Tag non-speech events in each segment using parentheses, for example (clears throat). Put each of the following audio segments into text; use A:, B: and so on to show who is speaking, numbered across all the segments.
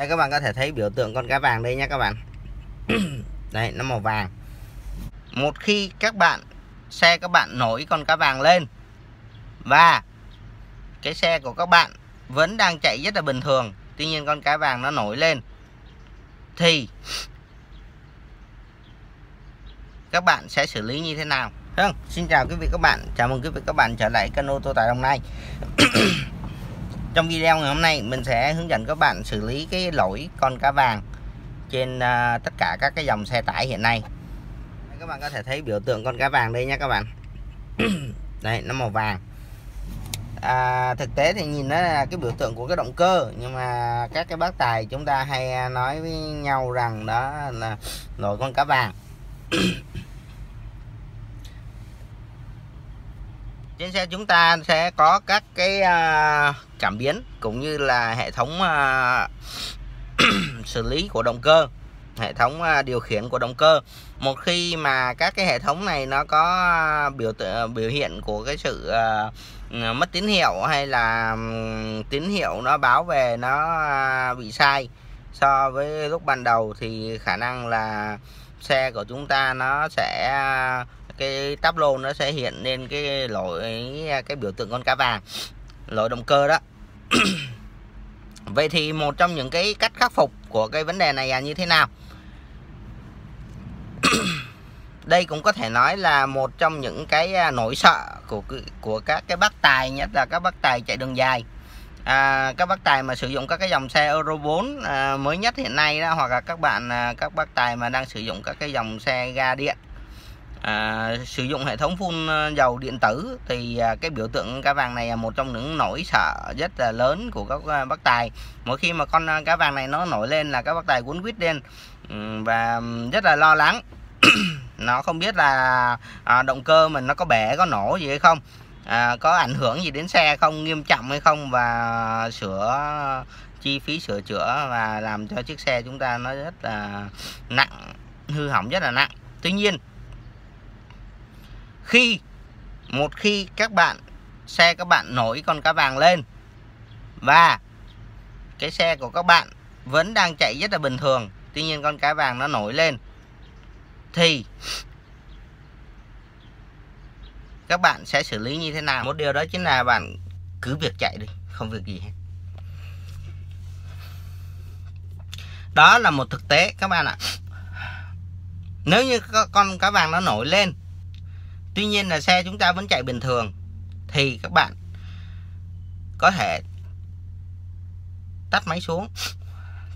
A: đây các bạn có thể thấy biểu tượng con cá vàng đây nha các bạn (coughs) đây nó màu vàng một khi các bạn xe các bạn nổi con cá vàng lên và cái xe của các bạn vẫn đang chạy rất là bình thường tuy nhiên con cá vàng nó nổi lên thì (coughs) các bạn sẽ xử lý như thế nào không? Xin chào quý vị các bạn, chào mừng quý vị các bạn trở lại kênh ô tô tại Đồng Nai (coughs) trong video ngày hôm nay mình sẽ hướng dẫn các bạn xử lý cái lỗi con cá vàng trên uh, tất cả các cái dòng xe tải hiện nay các bạn có thể thấy biểu tượng con cá vàng đây nha các bạn (clears throat) đây nó màu vàng à, thực tế thì nhìn nó là cái biểu tượng của cái động cơ nhưng mà các cái bác tài chúng ta hay à, nói với nhau rằng đó là nổi con cá vàng (clears throat) trên xe chúng ta sẽ có các cái à, cảm biến cũng như là hệ thống à, (clears throat) xử lý của động cơ hệ thống à, điều khiển của động cơ một khi mà các cái hệ thống này nó có biểu biểu hiện của cái sự mất tín hiệu hay là tín hiệu nó báo về nó bị sai so với lúc ban đầu thì khả năng là xe của chúng ta nó sẽ cái tablo nó sẽ hiện lên cái lỗi cái biểu tượng con cá vàng lỗi động cơ đó (coughs) vậy thì một trong những cái cách khắc phục của cái vấn đề này là như thế nào (coughs) đây cũng có thể nói là một trong những cái à, nỗi sợ của của các cái bác tài nhất là các bác tài chạy đường dài à, các bác tài mà sử dụng các cái dòng xe Euro 4 à, mới nhất hiện nay đó hoặc là các bạn à, các bác tài mà đang sử dụng các cái dòng xe ga điện à, sử dụng hệ thống phun ờ, dầu điện tử thì à, cái biểu tượng cá vàng này là một trong những nỗi sợ rất là lớn của các ờ, bác tài mỗi khi mà con ờ, cá vàng này nó nổi lên là các bác tài quấn quýt lên ừ, và rất là lo lắng (coughs) nó không biết là à, động cơ mình nó có bể có nổ gì hay không à, có ảnh hưởng gì đến xe không nghiêm trọng hay không và sửa chi phí sửa chữa và làm cho chiếc xe chúng ta nó rất là nặng hư hỏng rất là nặng tuy nhiên khi một khi các bạn xe các bạn nổi con cá vàng lên và cái xe của các bạn vẫn đang chạy rất là bình thường tuy nhiên con cá vàng nó nổi lên thì các bạn sẽ xử lý như thế nào một điều đó chính là bạn cứ việc chạy đi không việc gì hết đó là một thực tế các bạn ạ nếu như con cá vàng nó nổi lên tuy nhiên là xe chúng ta vẫn chạy bình thường thì các bạn có thể tắt máy xuống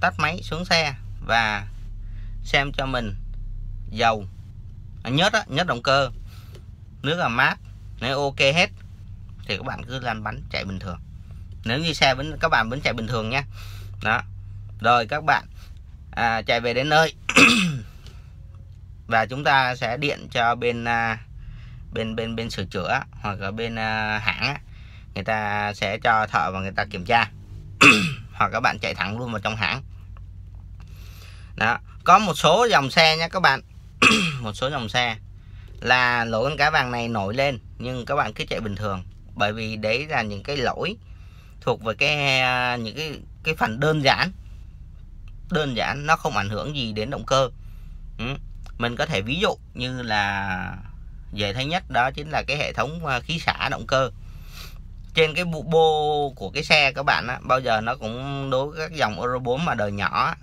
A: tắt máy xuống xe và xem cho mình dầu à, nhớt á, nhớt động cơ nước là mát nếu ok hết thì các bạn cứ lăn bánh chạy bình thường nếu như xe vẫn các bạn vẫn chạy bình thường nha đó rồi các bạn à, chạy về đến nơi (clears throat) và chúng ta sẽ điện cho bên à, bên bên bên sửa chữa hoặc là bên à, hãng người ta sẽ cho thợ và người ta kiểm tra (clears throat) hoặc các bạn chạy thẳng luôn vào trong hãng đó có một số dòng xe nha các bạn (clears throat) một số dòng xe là lỗi con cá vàng này nổi lên nhưng các bạn cứ chạy bình thường bởi vì đấy là những cái lỗi thuộc về cái à, những cái cái phần đơn giản đơn giản nó không ảnh hưởng gì đến động cơ ừ. mình có thể ví dụ như là về thứ nhất đó chính là cái hệ thống ờ, khí xả động cơ trên cái bộ bô của cái xe các bạn á, bao giờ nó cũng đối với các dòng Euro 4 mà đời nhỏ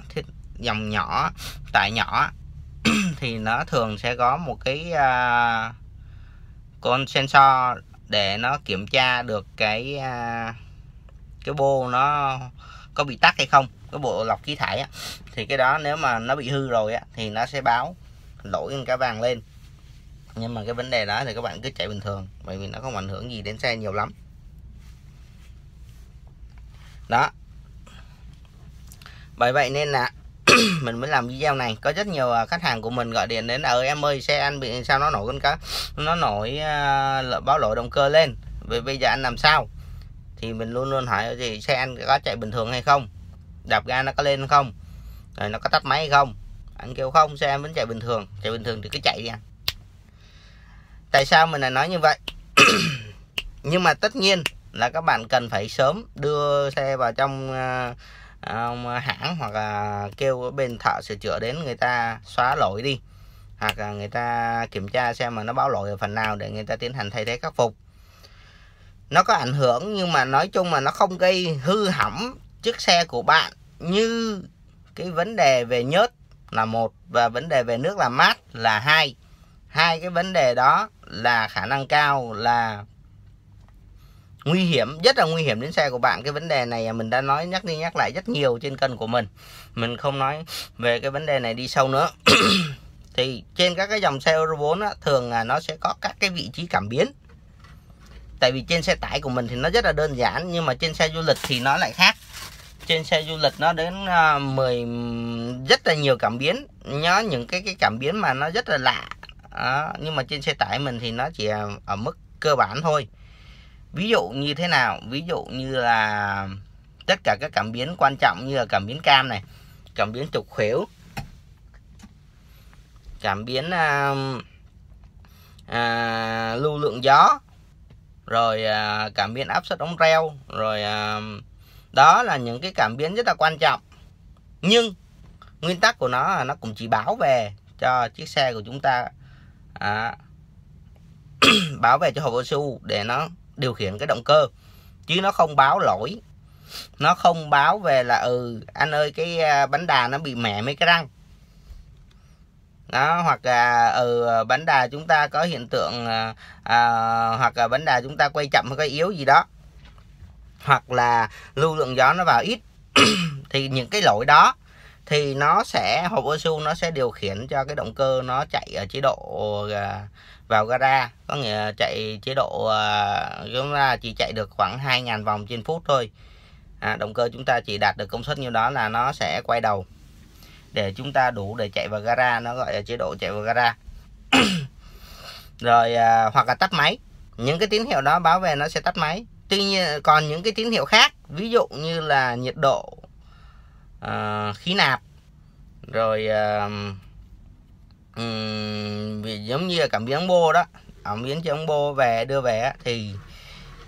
A: dòng nhỏ tải nhỏ (clears throat) thì nó thường sẽ có một cái uh, con sensor để nó kiểm tra được cái uh, cái bô nó có bị tắt hay không cái bộ lọc khí thải á. thì cái đó nếu mà nó bị hư rồi á, thì nó sẽ báo lỗi cái vàng lên nhưng mà cái vấn đề đó thì các bạn cứ chạy bình thường bởi vì nó không ảnh hưởng gì đến xe nhiều lắm đó bởi vậy nên là (clears throat) mình mới làm video này có rất nhiều à, khách hàng của mình gọi điện đến là ờ, ừ, em ơi xe anh bị sao nó nổi con cá nó nổi uh, báo lỗi động cơ lên vậy bây giờ anh làm sao thì mình luôn luôn hỏi gì ờ, xe anh có chạy bình thường hay không đạp ga nó có lên không rồi nó có tắt máy hay không anh kêu không xe em vẫn chạy bình thường chạy bình thường thì cứ chạy đi anh à tại sao mình lại nói như vậy (clears throat) nhưng mà tất nhiên là các bạn cần phải sớm đưa xe vào trong uh, hãng hoặc là kêu bên thợ sửa chữa đến người ta xóa lỗi đi hoặc là người ta kiểm tra xem mà nó báo lỗi ở phần nào để người ta tiến hành thay thế khắc phục nó có ảnh hưởng nhưng mà nói chung mà nó không gây hư hỏng chiếc xe của bạn như cái vấn đề về nhớt là một và vấn đề về nước làm mát là hai hai cái vấn đề đó là khả năng cao là nguy hiểm rất là nguy hiểm đến xe của bạn cái vấn đề này mình đã nói nhắc đi nhắc lại rất nhiều trên kênh của mình mình không nói về cái vấn đề này đi sâu nữa (coughs) thì trên các cái dòng xe Euro 4 á, thường là nó sẽ có các cái vị trí cảm biến tại vì trên xe tải của mình thì nó rất là đơn giản nhưng mà trên xe du lịch thì nó lại khác trên xe du lịch nó đến 10 à, rất là nhiều cảm biến nhớ những cái cái cảm biến mà nó rất là lạ đó. nhưng mà trên xe tải mình thì nó chỉ ở mức cơ bản thôi ví dụ như thế nào ví dụ như là tất cả các cảm biến quan trọng như là cảm biến cam này cảm biến trục khuỷu cảm biến à, à, lưu lượng gió rồi à, cảm biến áp suất ống reo rồi à, đó là những cái cảm biến rất là quan trọng nhưng nguyên tắc của nó là nó cũng chỉ báo về cho chiếc xe của chúng ta à, (clears throat) báo về cho hộp cao su để nó điều khiển cái động cơ chứ nó không báo lỗi nó không báo về là ừ anh ơi cái à, bánh đà nó bị mẹ mấy cái răng đó hoặc là ừ bánh đà chúng ta có hiện tượng à, à, hoặc là bánh đà chúng ta quay chậm hay cái yếu gì đó hoặc là lưu lượng gió nó vào ít (clears throat) thì những cái lỗi đó thì nó sẽ hộp ô osu nó sẽ điều khiển cho cái động cơ nó chạy ở chế độ ờ, vào gara có nghĩa là chạy chế độ ờ, chúng ta chỉ chạy được khoảng 2.000 vòng trên phút thôi à, động cơ chúng ta chỉ đạt được công suất như đó là nó sẽ quay đầu để chúng ta đủ để chạy vào gara nó gọi là chế độ chạy vào gara (coughs) rồi à, hoặc là tắt máy những cái tín hiệu đó báo về nó sẽ tắt máy tuy nhiên còn những cái tín hiệu khác ví dụ như là nhiệt độ uh, khí nạp rồi uh, vì giống như là cảm biến bô đó cảm biến chống bô về đưa về thì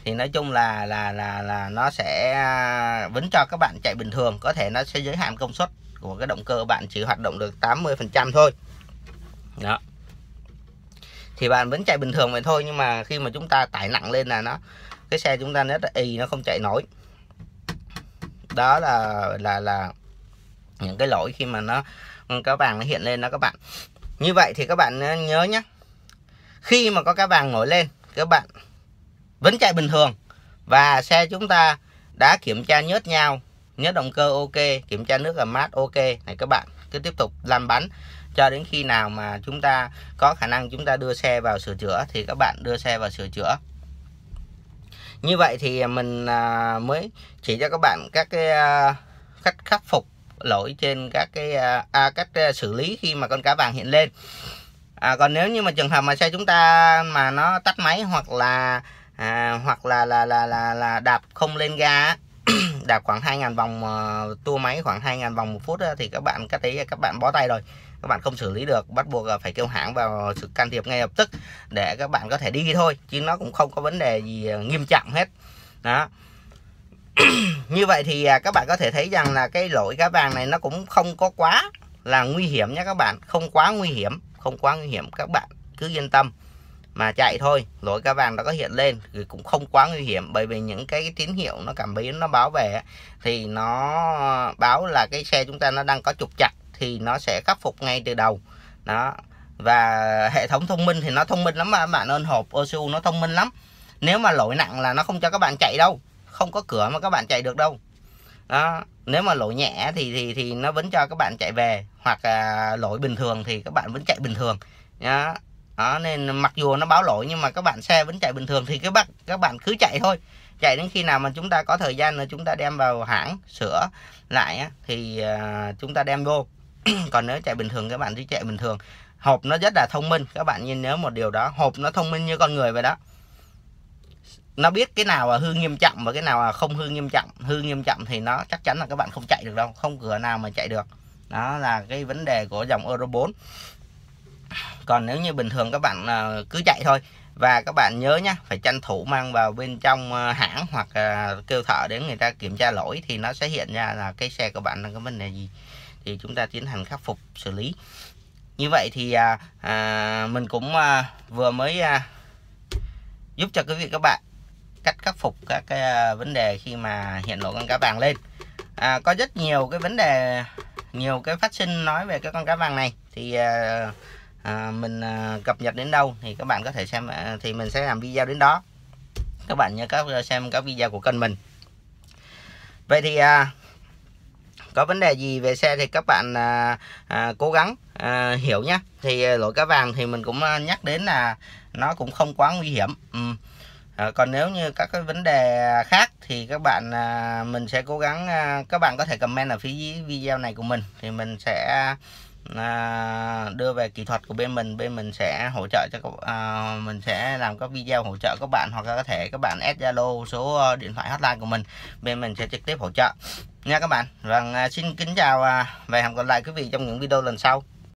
A: thì nói chung là là là là nó sẽ à, vẫn cho các bạn chạy bình thường có thể nó sẽ giới hạn công suất của cái động cơ bạn chỉ hoạt động được 80 phần trăm thôi đó thì bạn vẫn chạy bình thường vậy thôi nhưng mà khi mà chúng ta tải nặng lên là nó cái xe chúng ta nó y nó không chạy nổi đó là là là những cái lỗi khi mà nó ừ, các vàng nó hiện lên đó các bạn như vậy thì các bạn ờ, nhớ nhé khi mà có cá vàng nổi lên các bạn vẫn chạy bình thường và xe chúng ta đã kiểm tra nhớt nhau nhớt động cơ ok kiểm tra nước làm mát ok này các bạn cứ tiếp tục làm bánh cho đến khi nào mà chúng ta có khả năng chúng ta đưa xe vào sửa chữa thì các bạn đưa xe vào sửa chữa như vậy thì mình à, mới chỉ cho các bạn các cái à, cách khắc phục lỗi trên các cái à, à cách à, xử lý khi mà con cá vàng hiện lên à, còn nếu như mà trường hợp mà xe chúng ta mà nó tắt máy hoặc là à, hoặc là là là là, là đạp không lên ga (clears throat) đạp khoảng 2.000 vòng ờ, tua máy khoảng 2.000 vòng một phút thì các bạn cách đấy các bạn bó tay rồi các bạn không xử lý được bắt buộc phải kêu hãng vào sự can thiệp ngay lập tức để các bạn có thể đi thôi chứ nó cũng không có vấn đề gì ờ, nghiêm trọng hết đó (coughs) như vậy thì à, các bạn có thể thấy rằng là cái lỗi cá vàng này nó cũng không có quá là nguy hiểm nha các bạn không quá nguy hiểm không quá nguy hiểm các bạn cứ yên tâm mà chạy thôi lỗi cá vàng nó có hiện lên thì cũng không quá nguy hiểm bởi vì những cái tín hiệu nó cảm biến nó báo về thì nó báo là cái xe chúng ta nó đang có trục chặt thì nó sẽ khắc phục ngay từ đầu đó và hệ thống thông minh thì nó thông minh lắm mà bạn ơn hộp osu nó thông minh lắm nếu mà lỗi nặng là nó không cho các bạn chạy đâu không có cửa mà các bạn chạy được đâu đó nếu mà lỗi nhẹ thì thì thì nó vẫn cho các bạn chạy về hoặc à, lỗi bình thường thì các bạn vẫn chạy bình thường nhá đó nên mặc dù nó báo lỗi nhưng mà các bạn xe vẫn chạy bình thường thì các bạn các bạn cứ chạy thôi chạy đến khi nào mà chúng ta có thời gian là chúng ta đem vào hãng sửa lại thì à, chúng ta đem vô (clears throat) còn nếu chạy bình thường các bạn cứ chạy bình thường hộp nó rất là thông minh các bạn nhìn nhớ một điều đó hộp nó thông minh như con người vậy đó nó biết cái nào là hư nghiêm trọng và cái nào là không hư nghiêm trọng hư nghiêm trọng thì nó chắc chắn là các bạn không chạy được đâu không cửa nào mà chạy được đó là cái vấn đề của dòng Euro 4 còn nếu như bình thường các bạn à, cứ chạy thôi và các bạn nhớ nhá phải tranh thủ mang vào bên trong à, hãng hoặc à, kêu thợ đến người ta kiểm tra lỗi thì nó sẽ hiện ra là cái xe của bạn đang có vấn đề gì thì chúng ta tiến hành khắc phục xử lý như vậy thì à, mình cũng à, vừa mới à, giúp cho quý vị các bạn cách khắc phục các cái à, vấn đề khi mà hiện lộ con cá vàng lên à, có rất nhiều cái vấn đề nhiều cái phát sinh nói về cái con cá vàng này thì à, à, mình à, cập nhật đến đâu thì các bạn có thể xem à, thì mình sẽ làm video đến đó các bạn nhớ các xem các video của kênh mình vậy thì à, có vấn đề gì về xe thì các bạn à, à, cố gắng à, hiểu nhé thì à, lỗi cá vàng thì mình cũng à, nhắc đến là nó cũng không quá nguy hiểm ừ à, còn nếu như các cái vấn đề khác thì các bạn à, mình sẽ cố gắng à, các bạn có thể comment ở phía dưới video này của mình thì mình sẽ à, đưa về kỹ thuật của bên mình bên mình sẽ hỗ trợ cho à, mình sẽ làm các video hỗ trợ các bạn hoặc là có thể các bạn add zalo số ờ, điện thoại hotline của mình bên mình sẽ trực tiếp hỗ trợ nha các bạn và vâng, xin kính chào à, và hẹn gặp lại quý vị trong những video lần sau